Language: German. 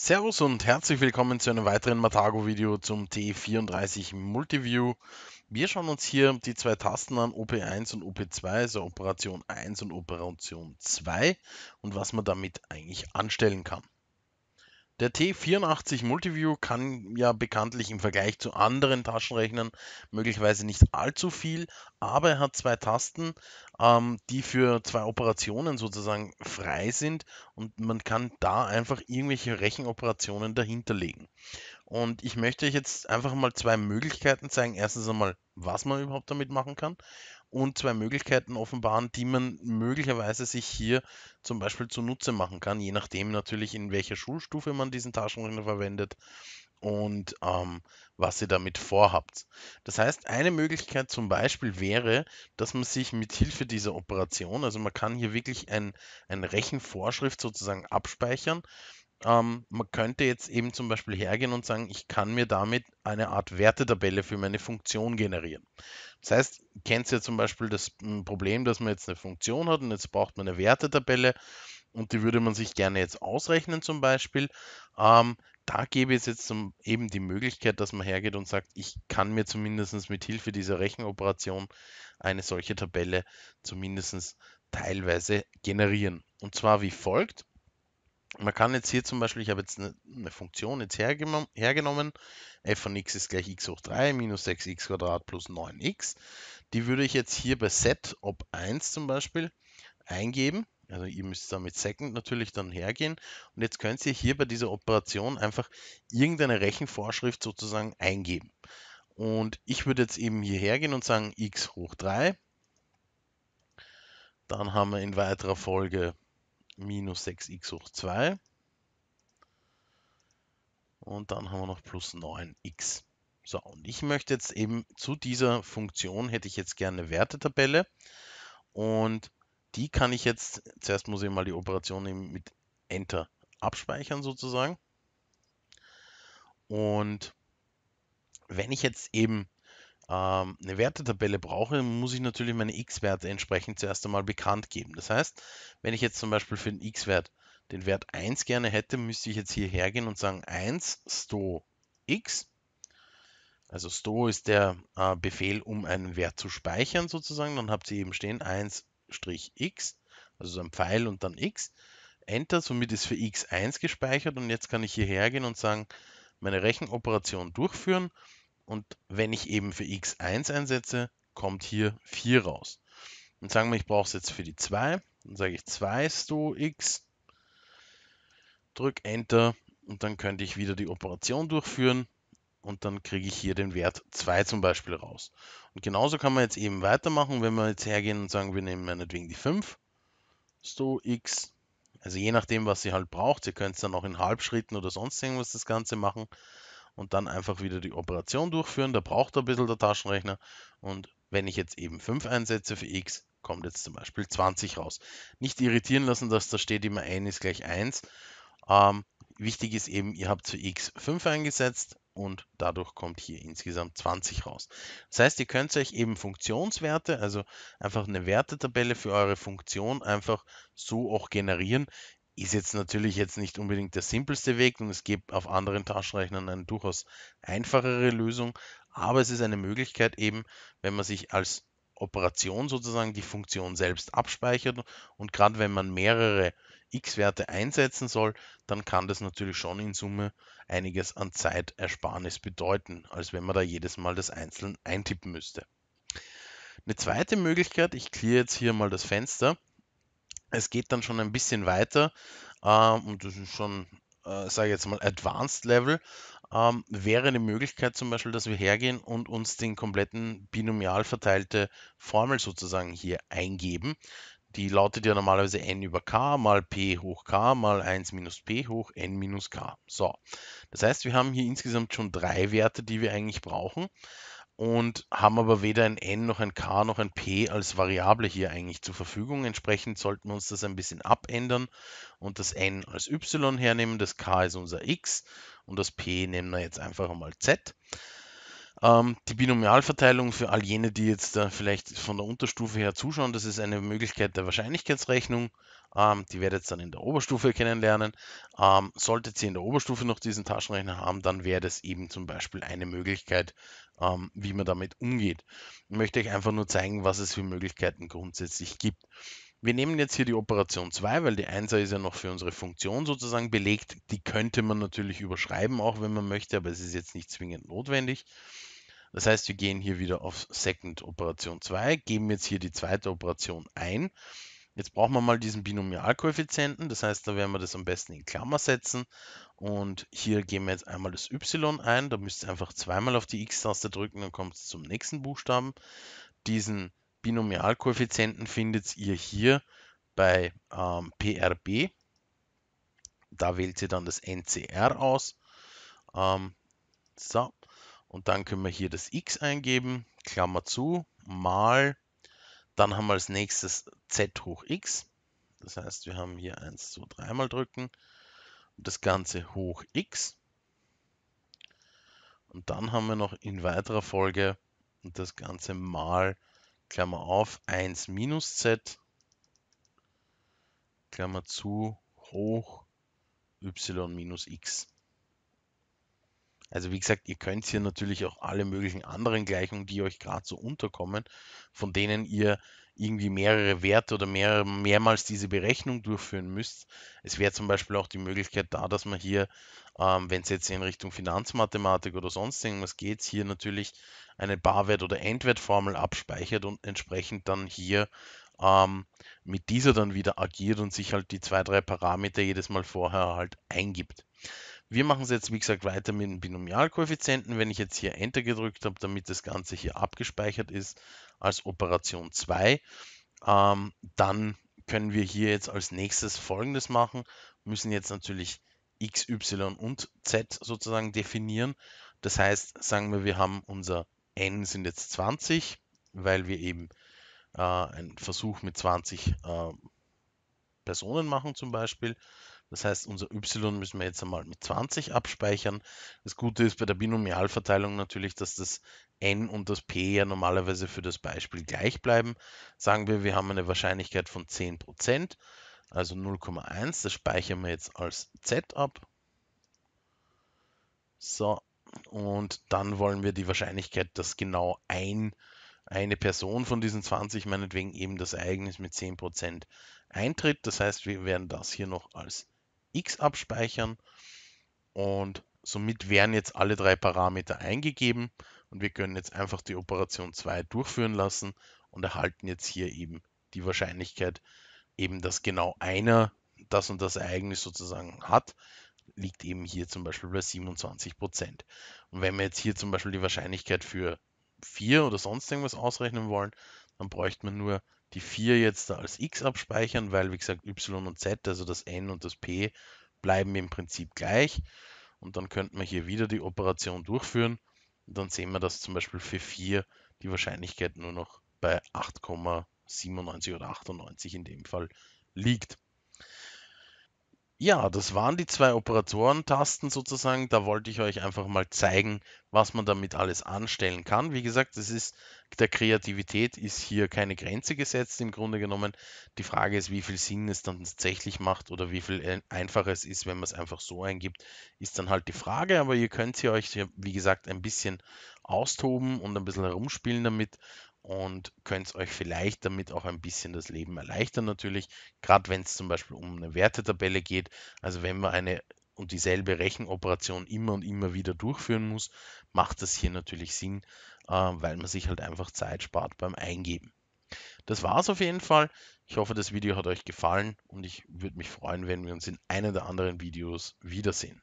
Servus und herzlich willkommen zu einem weiteren Matago-Video zum T34 Multiview. Wir schauen uns hier die zwei Tasten an, OP1 und OP2, also Operation 1 und Operation 2 und was man damit eigentlich anstellen kann. Der T84 Multiview kann ja bekanntlich im Vergleich zu anderen Taschenrechnern möglicherweise nicht allzu viel, aber er hat zwei Tasten, ähm, die für zwei Operationen sozusagen frei sind und man kann da einfach irgendwelche Rechenoperationen dahinterlegen. Und ich möchte euch jetzt einfach mal zwei Möglichkeiten zeigen. Erstens einmal, was man überhaupt damit machen kann und zwei Möglichkeiten offenbaren, die man möglicherweise sich hier zum Beispiel zunutze machen kann, je nachdem natürlich, in welcher Schulstufe man diesen Taschenrechner verwendet und ähm, was ihr damit vorhabt. Das heißt, eine Möglichkeit zum Beispiel wäre, dass man sich mit Hilfe dieser Operation, also man kann hier wirklich ein, eine Rechenvorschrift sozusagen abspeichern ähm, man könnte jetzt eben zum Beispiel hergehen und sagen, ich kann mir damit eine Art Wertetabelle für meine Funktion generieren. Das heißt, kennst ja zum Beispiel das hm, Problem, dass man jetzt eine Funktion hat und jetzt braucht man eine Wertetabelle und die würde man sich gerne jetzt ausrechnen zum Beispiel. Ähm, da gäbe es jetzt zum, eben die Möglichkeit, dass man hergeht und sagt, ich kann mir zumindest mit Hilfe dieser Rechenoperation eine solche Tabelle zumindest teilweise generieren. Und zwar wie folgt man kann jetzt hier zum Beispiel, ich habe jetzt eine, eine Funktion jetzt hergenommen, hergenommen, f von x ist gleich x hoch 3 minus 6x plus 9x. Die würde ich jetzt hier bei set ob 1 zum Beispiel eingeben. Also ihr müsst da mit second natürlich dann hergehen. Und jetzt könnt ihr hier bei dieser Operation einfach irgendeine Rechenvorschrift sozusagen eingeben. Und ich würde jetzt eben hier hergehen und sagen x hoch 3. Dann haben wir in weiterer Folge minus 6x hoch 2. Und dann haben wir noch plus 9x. So, und ich möchte jetzt eben zu dieser Funktion hätte ich jetzt gerne eine Wertetabelle. Und die kann ich jetzt, zuerst muss ich mal die Operation mit Enter abspeichern sozusagen. Und wenn ich jetzt eben ähm, eine Wertetabelle brauche, muss ich natürlich meine x-Werte entsprechend zuerst einmal bekannt geben. Das heißt, wenn ich jetzt zum Beispiel für den x-Wert den Wert 1 gerne hätte, müsste ich jetzt hierher gehen und sagen 1 sto x. Also sto ist der äh, Befehl, um einen Wert zu speichern sozusagen. Dann habt ihr eben stehen 1-x, also so ein Pfeil und dann x. Enter, somit ist für x 1 gespeichert und jetzt kann ich hierher gehen und sagen, meine Rechenoperation durchführen und wenn ich eben für x1 einsetze, kommt hier 4 raus. Und sagen wir, ich brauche es jetzt für die 2. Dann sage ich 2 sto x, drück Enter und dann könnte ich wieder die Operation durchführen und dann kriege ich hier den Wert 2 zum Beispiel raus. Und genauso kann man jetzt eben weitermachen, wenn wir jetzt hergehen und sagen, wir nehmen meinetwegen die 5, so x, also je nachdem, was ihr halt braucht. Ihr könnt es dann auch in Halbschritten oder sonst irgendwas das Ganze machen und dann einfach wieder die Operation durchführen. Da braucht er ein bisschen der Taschenrechner. Und wenn ich jetzt eben 5 einsetze für x, kommt jetzt zum Beispiel 20 raus. Nicht irritieren lassen, dass da steht immer 1 ist gleich 1. Ähm, wichtig ist eben, ihr habt für x 5 eingesetzt und dadurch kommt hier insgesamt 20 raus. Das heißt, ihr könnt euch eben Funktionswerte, also einfach eine Wertetabelle für eure Funktion einfach so auch generieren, ist jetzt natürlich jetzt nicht unbedingt der simpelste Weg und es gibt auf anderen Taschenrechnern eine durchaus einfachere Lösung, aber es ist eine Möglichkeit eben, wenn man sich als Operation sozusagen die Funktion selbst abspeichert und gerade wenn man mehrere x-Werte einsetzen soll, dann kann das natürlich schon in Summe einiges an Zeitersparnis bedeuten, als wenn man da jedes Mal das einzeln eintippen müsste. Eine zweite Möglichkeit, ich clear jetzt hier mal das Fenster, es geht dann schon ein bisschen weiter ähm, und das ist schon, äh, sage ich jetzt mal, Advanced Level. Ähm, wäre eine Möglichkeit zum Beispiel, dass wir hergehen und uns den kompletten binomial verteilte Formel sozusagen hier eingeben. Die lautet ja normalerweise n über k mal p hoch k mal 1 minus p hoch n minus k. So, das heißt, wir haben hier insgesamt schon drei Werte, die wir eigentlich brauchen und haben aber weder ein n noch ein k noch ein p als Variable hier eigentlich zur Verfügung. Entsprechend sollten wir uns das ein bisschen abändern und das n als y hernehmen, das k ist unser x und das p nehmen wir jetzt einfach mal z. Ähm, die Binomialverteilung für all jene, die jetzt äh, vielleicht von der Unterstufe her zuschauen, das ist eine Möglichkeit der Wahrscheinlichkeitsrechnung. Ähm, die werdet ihr dann in der Oberstufe kennenlernen. Ähm, solltet ihr in der Oberstufe noch diesen Taschenrechner haben, dann wäre das eben zum Beispiel eine Möglichkeit, ähm, wie man damit umgeht. Ich möchte euch einfach nur zeigen, was es für Möglichkeiten grundsätzlich gibt. Wir nehmen jetzt hier die Operation 2, weil die 1er ist ja noch für unsere Funktion sozusagen belegt. Die könnte man natürlich überschreiben, auch wenn man möchte, aber es ist jetzt nicht zwingend notwendig. Das heißt, wir gehen hier wieder auf Second Operation 2, geben jetzt hier die zweite Operation ein. Jetzt brauchen wir mal diesen Binomialkoeffizienten, das heißt, da werden wir das am besten in Klammer setzen und hier geben wir jetzt einmal das y ein, da müsst ihr einfach zweimal auf die x-Taste drücken, dann kommt es zum nächsten Buchstaben. Diesen Binomialkoeffizienten findet ihr hier bei ähm, PRB, da wählt ihr dann das NCR aus. Ähm, so, und dann können wir hier das x eingeben, Klammer zu, mal, dann haben wir als nächstes z hoch x. Das heißt, wir haben hier 1, 2, 3 mal drücken und das Ganze hoch x. Und dann haben wir noch in weiterer Folge das Ganze mal, Klammer auf, 1 minus z, Klammer zu, hoch y minus x. Also wie gesagt, ihr könnt hier natürlich auch alle möglichen anderen Gleichungen, die euch gerade so unterkommen, von denen ihr irgendwie mehrere Werte oder mehr, mehrmals diese Berechnung durchführen müsst. Es wäre zum Beispiel auch die Möglichkeit da, dass man hier, ähm, wenn es jetzt in Richtung Finanzmathematik oder sonst irgendwas geht, hier natürlich eine Barwert- oder Endwertformel abspeichert und entsprechend dann hier ähm, mit dieser dann wieder agiert und sich halt die zwei, drei Parameter jedes Mal vorher halt eingibt. Wir machen es jetzt, wie gesagt, weiter mit den Binomialkoeffizienten. Wenn ich jetzt hier Enter gedrückt habe, damit das Ganze hier abgespeichert ist als Operation 2, ähm, dann können wir hier jetzt als nächstes folgendes machen. Wir müssen jetzt natürlich x, y und z sozusagen definieren. Das heißt, sagen wir, wir haben unser n sind jetzt 20, weil wir eben äh, einen Versuch mit 20 äh, Personen machen zum Beispiel. Das heißt, unser y müssen wir jetzt einmal mit 20 abspeichern. Das Gute ist bei der Binomialverteilung natürlich, dass das n und das p ja normalerweise für das Beispiel gleich bleiben. Sagen wir, wir haben eine Wahrscheinlichkeit von 10%, also 0,1. Das speichern wir jetzt als z ab. So, und dann wollen wir die Wahrscheinlichkeit, dass genau ein, eine Person von diesen 20, meinetwegen eben das Ereignis mit 10% eintritt. Das heißt, wir werden das hier noch als x abspeichern und somit werden jetzt alle drei Parameter eingegeben und wir können jetzt einfach die Operation 2 durchführen lassen und erhalten jetzt hier eben die Wahrscheinlichkeit, eben dass genau einer das und das Ereignis sozusagen hat, liegt eben hier zum Beispiel bei 27 Prozent. Und wenn wir jetzt hier zum Beispiel die Wahrscheinlichkeit für 4 oder sonst irgendwas ausrechnen wollen, dann bräuchte man nur die 4 jetzt da als x abspeichern, weil wie gesagt y und z, also das n und das p, bleiben im Prinzip gleich. Und dann könnte man hier wieder die Operation durchführen. Und dann sehen wir, dass zum Beispiel für 4 die Wahrscheinlichkeit nur noch bei 8,97 oder 98 in dem Fall liegt. Ja, das waren die zwei Operatoren-Tasten sozusagen. Da wollte ich euch einfach mal zeigen, was man damit alles anstellen kann. Wie gesagt, es ist der Kreativität ist hier keine Grenze gesetzt im Grunde genommen. Die Frage ist, wie viel Sinn es dann tatsächlich macht oder wie viel äh, einfacher es ist, wenn man es einfach so eingibt, ist dann halt die Frage. Aber ihr könnt sie euch, wie gesagt, ein bisschen austoben und ein bisschen herumspielen damit und könnt euch vielleicht damit auch ein bisschen das Leben erleichtern natürlich, gerade wenn es zum Beispiel um eine Wertetabelle geht. Also wenn man eine und dieselbe Rechenoperation immer und immer wieder durchführen muss, macht das hier natürlich Sinn, äh, weil man sich halt einfach Zeit spart beim Eingeben. Das war es auf jeden Fall. Ich hoffe, das Video hat euch gefallen und ich würde mich freuen, wenn wir uns in einem der anderen Videos wiedersehen.